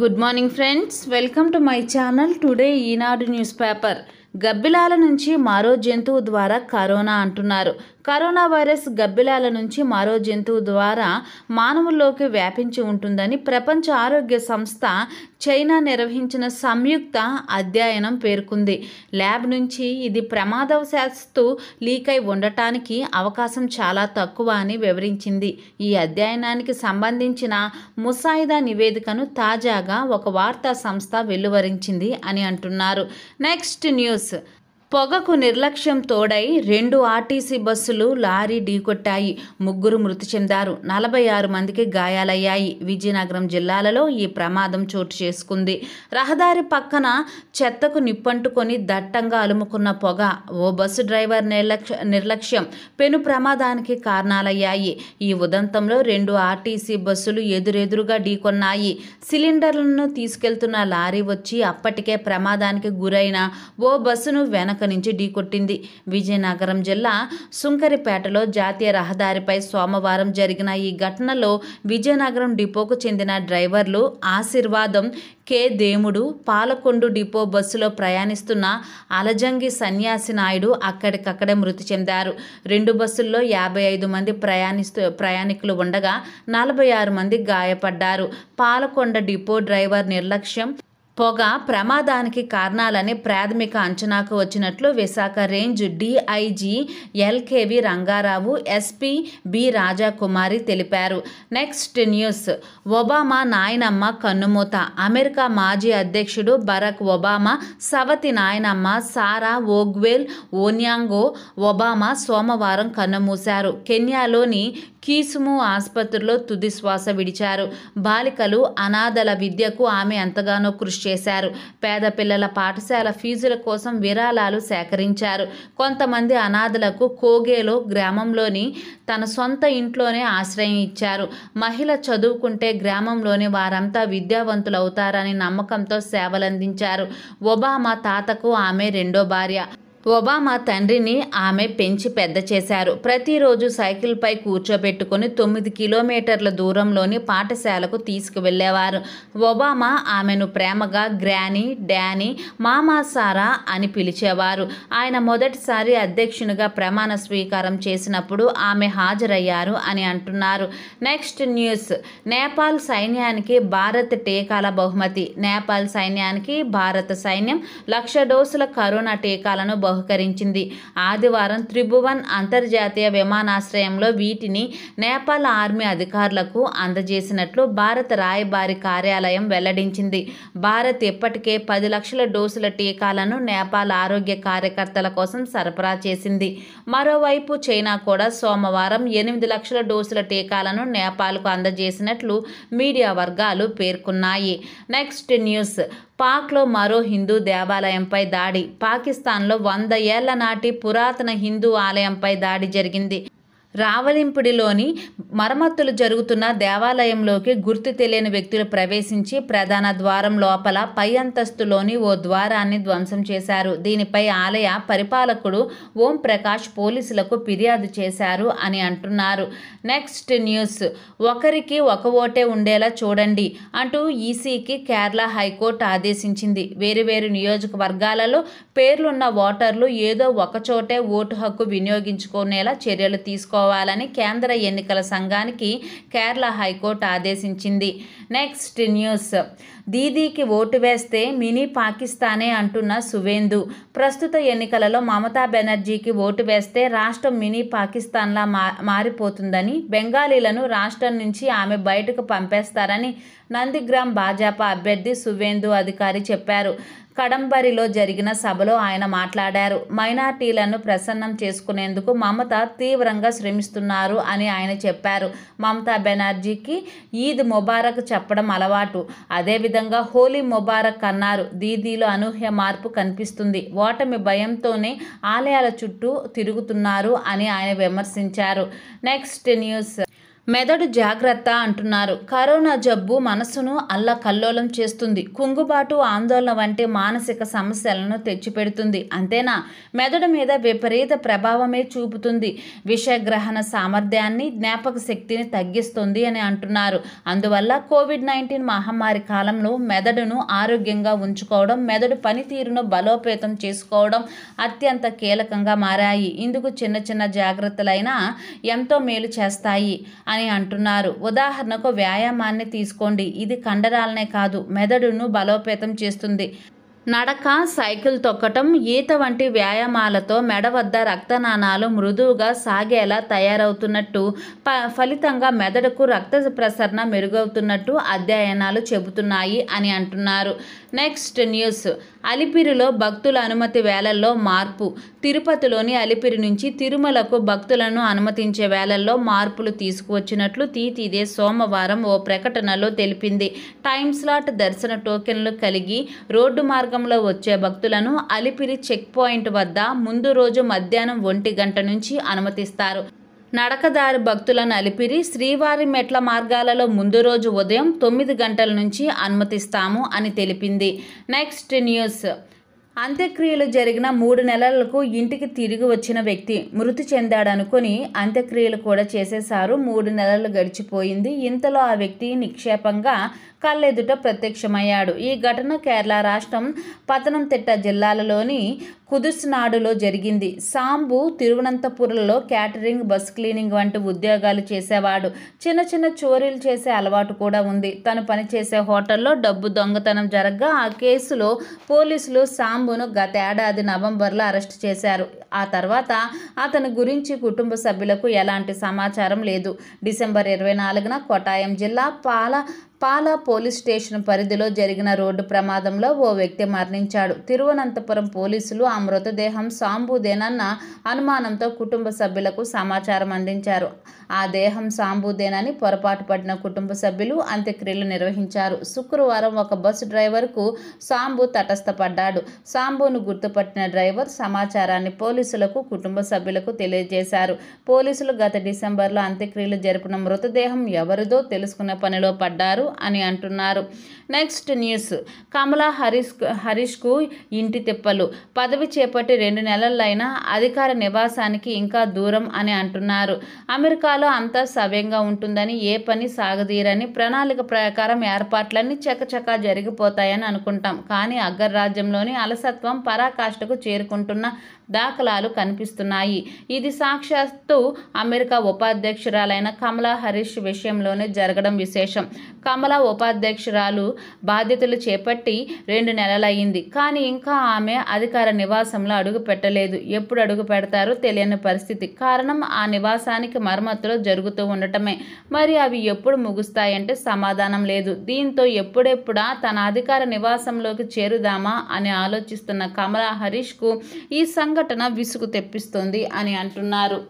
good morning friends welcome to my channel today Eenadu newspaper గబ్బిలాల నుంచి మారో జంతువు ద్వారా కరోనా అంటున్నారు కరోనా వైరస్ గబ్బిలాల నుంచి మరో జంతువు ద్వారా మానవుల్లోకి వ్యాపించి ఉంటుందని ప్రపంచ ఆరోగ్య సంస్థ చైనా నిర్వహించిన సంయుక్త అధ్యయనం పేర్కొంది ల్యాబ్ నుంచి ఇది ప్రమాదవశాస్తు లీక్ అయి ఉండటానికి అవకాశం చాలా తక్కువ అని వివరించింది ఈ అధ్యయనానికి సంబంధించిన ముసాయిదా నివేదికను తాజాగా ఒక వార్తా సంస్థ వెలువరించింది అని అంటున్నారు నెక్స్ట్ న్యూస్ పొగకు నిర్లక్ష్యం తోడై రెండు ఆర్టీసీ బస్సులు లారీ ఢీకొట్టాయి ముగ్గురు మృతి చెందారు నలభై ఆరు మందికి గాయాలయ్యాయి విజయనగరం జిల్లాలలో ఈ ప్రమాదం చోటు చేసుకుంది రహదారి పక్కన చెత్తకు నిప్పంటుకొని దట్టంగా అలుముకున్న పొగ ఓ బస్సు డ్రైవర్ నిర్లక్ష్య నిర్లక్ష్యం పెను ప్రమాదానికి కారణాలయ్యాయి ఈ ఉదంతంలో రెండు ఆర్టీసీ బస్సులు ఎదురెదురుగా ఢీకొన్నాయి సిలిండర్లను తీసుకెళ్తున్న లారీ వచ్చి అప్పటికే ప్రమాదానికి గురైన ఓ బస్సును వెనక నుంచి ఢీకొట్టింది విజయనగరం జిల్లా సుంకరిపేటలో జాతీయ రహదారిపై సోమవారం జరిగిన ఈ ఘటనలో విజయనగరం డిపోకు చెందిన డ్రైవర్లు ఆశీర్వాదం కే దేముడు పాలకొండు డిపో బస్సులో ప్రయాణిస్తున్న అలజంగి సన్యాసి నాయుడు అక్కడికక్కడే మృతి చెందారు రెండు బస్సుల్లో యాభై ఐదు మంది ప్రయాణిస్తూ ప్రయాణికులు ఉండగా నలభై ఆరు మంది గాయపడ్డారు పాలకొండ డిపో డ్రైవర్ నిర్లక్ష్యం పొగ ప్రమాదానికి కారణాలని ప్రాథమిక అంచనాకు వచ్చినట్లు Visakha range DIG LKV Rangarao SP B Rajakumari తెలిపారు నెక్స్ట్ న్యూస్ ఒబామా నాయనమ్మ కన్నుమూత అమెరికా మాజీ అధ్యక్షుడు బరక్ ఒబామా సవతి నాయనమ్మ సారా ఓగ్వేల్ ఓన్యాంగో ఒబామా సోమవారం కన్నుమూశారు కెన్యాలోని కీసుము ఆసుపత్రిలో తుది శ్వాస విడిచారు బాలికలు అనాథల విద్యకు ఆమె ఎంతగానో కృషి చేశారు పేద పిల్లల పాఠశాల ఫీజుల కోసం విరాళాలు సేకరించారు కొంతమంది అనాథలకు కోగేలో గ్రామంలోని తన సొంత ఇంట్లోనే ఆశ్రయం ఇచ్చారు మహిళ చదువుకుంటే గ్రామంలోని వారంతా విద్యావంతులవుతారని నమ్మకంతో సేవలందించారు ఒబామా తాతకు ఆమె రెండో భార్య ఒబామా తండ్రిని ఆమె పెంచి పెద్ద చేశారు ప్రతిరోజు సైకిల్పై కూర్చోబెట్టుకుని తొమ్మిది కిలోమీటర్ల దూరంలోని పాఠశాలకు తీసుకువెళ్ళేవారు ఒబామా ఆమెను ప్రేమగా గ్రానీ డానీ మామా సారా అని పిలిచేవారు ఆయన మొదటిసారి అధ్యక్షునిగా ప్రమాణ స్వీకారం చేసినప్పుడు ఆమె హాజరయ్యారు అని అంటున్నారు నెక్స్ట్ న్యూస్ నేపాల్ సైన్యానికి భారత్ టీకాల బహుమతి నేపాల్ సైన్యానికి భారత సైన్యం లక్ష డోసుల కరోనా టీకాలను బహుకరించింది ఆదివారం త్రిభువన్ అంతర్జాతీయ విమానాశ్రయంలో వీటిని నేపాల్ ఆర్మీ అధికారులకు అందజేసినట్లు భారత రాయబారి కార్యాలయం వెల్లడించింది భారత్ ఇప్పటికే పది లక్షల డోసుల టీకాలను నేపాల్ ఆరోగ్య కార్యకర్తల కోసం సరఫరా చేసింది మరోవైపు చైనా కూడా సోమవారం ఎనిమిది లక్షల డోసుల టీకాలను నేపాల్కు అందజేసినట్లు మీడియా వర్గాలు పేర్కొన్నాయి నెక్స్ట్ న్యూస్ పాక్లో మరో హిందూ దేవాలయంపై దాడి పాకిస్తాన్లో వంద ఏళ్ల నాటి పురాతన హిందూ ఆలయంపై దాడి జరిగింది రావలింపుడిలోని మరమ్మతులు జరుగుతున్న దేవాలయంలోకి గుర్తు తెలియని వ్యక్తులు ప్రవేశించి ప్రధాన ద్వారం లోపల పై అంతస్తులోని ఓ ద్వారాన్ని ధ్వంసం చేశారు దీనిపై ఆలయ పరిపాలకుడు ఓం ప్రకాష్ పోలీసులకు ఫిర్యాదు చేశారు అని అంటున్నారు నెక్స్ట్ న్యూస్ ఒకరికి ఒక ఓటే ఉండేలా చూడండి అంటూ ఈసీకి కేరళ హైకోర్టు ఆదేశించింది వేరువేరు నియోజకవర్గాలలో పేర్లున్న ఓటర్లు ఏదో ఒకచోటే ఓటు హక్కు వినియోగించుకునేలా చర్యలు తీసుకోవాలని కేంద్ర ఎన్నికల సంఘం సంఘానికి కేరళ హైకోర్టు ఆదేశించింది నెక్స్ట్ న్యూస్ దీదీకి ఓటు వేస్తే మినీ పాకిస్తానే అంటున్న సువేందు ప్రస్తుత ఎన్నికలలో మమతా బెనర్జీకి ఓటు వేస్తే రాష్ట్రం మినీ పాకిస్తాన్లా మా మారిపోతుందని బెంగాలీలను రాష్ట్రం నుంచి ఆమె బయటకు పంపేస్తారని నందిగ్రామ్ భాజపా అభ్యర్థి సువేందు అధికారి చెప్పారు కడంబరిలో జరిగిన సభలో ఆయన మాట్లాడారు మైనార్టీలను ప్రసన్నం చేసుకునేందుకు మమత తీవ్రంగా శ్రమిస్తున్నారు అని ఆయన చెప్పారు మమతా బెనర్జీకి ఈద్ ముబారక్ చెప్పడం అలవాటు అదేవిధంగా విధంగా హోలీ ముబారక్ అన్నారు దీదీలో అనూహ్య మార్పు కనిపిస్తుంది ఓటమి భయంతోనే ఆలయాల చుట్టూ తిరుగుతున్నారు అని ఆయన విమర్శించారు నెక్స్ట్ న్యూస్ మెదడు జాగ్రత్త అంటున్నారు కరోనా జబ్బు మనసును అల్లకల్లోలం చేస్తుంది కుంగుబాటు ఆందోళన వంటి మానసిక సమస్యలను తెచ్చిపెడుతుంది అంతేనా మెదడు మీద విపరీత ప్రభావమే చూపుతుంది విషయగ్రహణ సామర్థ్యాన్ని జ్ఞాపక శక్తిని తగ్గిస్తుంది అని అంటున్నారు అందువల్ల కోవిడ్ నైన్టీన్ మహమ్మారి కాలంలో మెదడును ఆరోగ్యంగా ఉంచుకోవడం మెదడు పనితీరును బలోపేతం చేసుకోవడం అత్యంత కీలకంగా మారాయి ఇందుకు చిన్న చిన్న జాగ్రత్తలైనా ఎంతో మేలు చేస్తాయి అని అంటున్నారు ఉదాహరణకు వ్యాయామాన్ని తీసుకోండి ఇది కండరాలనే కాదు మెదడును బలోపేతం చేస్తుంది నడక సైకిల్ తొక్కటం ఈత వంటి వ్యాయామాలతో మెడ వద్ద రక్తనాణాలు మృదువుగా సాగేలా తయారవుతున్నట్టు ప ఫలితంగా మెదడుకు రక్త ప్రసరణ మెరుగవుతున్నట్టు అధ్యయనాలు చెబుతున్నాయి అని అంటున్నారు నెక్స్ట్ న్యూస్ అలిపిరిలో భక్తుల అనుమతి వేళల్లో మార్పు తిరుపతిలోని అలిపిరి నుంచి తిరుమలకు భక్తులను అనుమతించే వేళల్లో మార్పులు తీసుకువచ్చినట్లు తీతీదే సోమవారం ఓ ప్రకటనలో తెలిపింది టైమ్ స్లాట్ దర్శన టోకెన్లు కలిగి రోడ్డు మార్గ మార్గంలో వచ్చే భక్తులను అలిపిరి చెక్ పాయింట్ వద్ద ముందు రోజు మధ్యాహ్నం ఒంటి గంట నుంచి అనుమతిస్తారు నడకదారి భక్తులను అలిపిరి శ్రీవారి మెట్ల మార్గాలలో ముందు రోజు ఉదయం తొమ్మిది గంటల నుంచి అనుమతిస్తాము అని తెలిపింది నెక్స్ట్ న్యూస్ అంత్యక్రియలు జరిగిన మూడు నెలలకు ఇంటికి తిరిగి వచ్చిన వ్యక్తి మృతి చెందాడనుకుని అంత్యక్రియలు కూడా చేసేశారు మూడు నెలలు గడిచిపోయింది ఇంతలో ఆ వ్యక్తి నిక్షేపంగా కళ్ళెదుట ప్రత్యక్షమయ్యాడు ఈ ఘటన కేరళ రాష్ట్రం పతనంతిట్ట జిల్లాలలోని కుదుస్ జరిగింది సాంబు తిరువనంతపురంలో క్యాటరింగ్ బస్ క్లీనింగ్ వంటి ఉద్యోగాలు చేసేవాడు చిన్న చిన్న చోరీలు చేసే అలవాటు కూడా ఉంది తను పనిచేసే హోటల్లో డబ్బు దొంగతనం జరగగా ఆ కేసులో పోలీసులు సాంబును గతేడాది నవంబర్లో అరెస్ట్ చేశారు ఆ తర్వాత అతని గురించి కుటుంబ సభ్యులకు ఎలాంటి సమాచారం లేదు డిసెంబర్ ఇరవై నాలుగున కొటాయం జిల్లా పాల పాలా పోలీస్ స్టేషన్ పరిధిలో జరిగిన రోడ్డు ప్రమాదంలో ఓ వ్యక్తి మరణించాడు తిరువనంతపురం పోలీసులు ఆ మృతదేహం సాంబుదేనన్న అనుమానంతో కుటుంబ సభ్యులకు సమాచారం అందించారు ఆ దేహం సాంబుదేనని పొరపాటు పడిన కుటుంబ సభ్యులు అంత్యక్రియలు నిర్వహించారు శుక్రవారం ఒక బస్సు డ్రైవర్కు సాంబు తటస్థపడ్డాడు సాంబును గుర్తుపట్టిన డ్రైవర్ సమాచారాన్ని పోలీసులకు కుటుంబ సభ్యులకు తెలియజేశారు పోలీసులు గత డిసెంబర్లో అంత్యక్రియలు జరిపిన మృతదేహం ఎవరిదో తెలుసుకునే పనిలో పడ్డారు అని అంటున్నారు నెక్స్ట్ న్యూస్ కమలా హరీష్ హరీష్కు ఇంటి తిప్పలు పదవి చేపట్టి రెండు నెలలైనా అధికార నివాసానికి ఇంకా దూరం అని అంటున్నారు అమెరికాలో అంతా సవ్యంగా ఉంటుందని ఏ పని సాగదీరని ప్రణాళిక ప్రకారం ఏర్పాట్లన్నీ చకచకా జరిగిపోతాయని అనుకుంటాం కానీ అగ్రరాజ్యంలోని అలసత్వం పరాకాష్ఠకు చేరుకుంటున్న దాఖలాలు కనిపిస్తున్నాయి ఇది సాక్షాత్తు అమెరికా ఉపాధ్యక్షురాలైన కమలా హరీష్ విషయంలోనే జరగడం విశేషం కమలా ఉపాధ్యక్షురాలు బాధ్యతలు చేపట్టి రెండు నెలలయ్యింది కానీ ఇంకా ఆమె అధికార నివాసంలో అడుగు పెట్టలేదు ఎప్పుడు అడుగు పెడతారో తెలియని పరిస్థితి కారణం ఆ నివాసానికి మరమ్మతులు జరుగుతూ ఉండటమే మరి అవి ఎప్పుడు ముగుస్తాయంటే సమాధానం లేదు దీంతో ఎప్పుడెప్పుడా తన అధికార నివాసంలోకి చేరుదామా అని ఆలోచిస్తున్న కమలా హరీష్కు ఈ సంఘటన సంఘటన విసుగు తెప్పిస్తోంది అని అంటున్నారు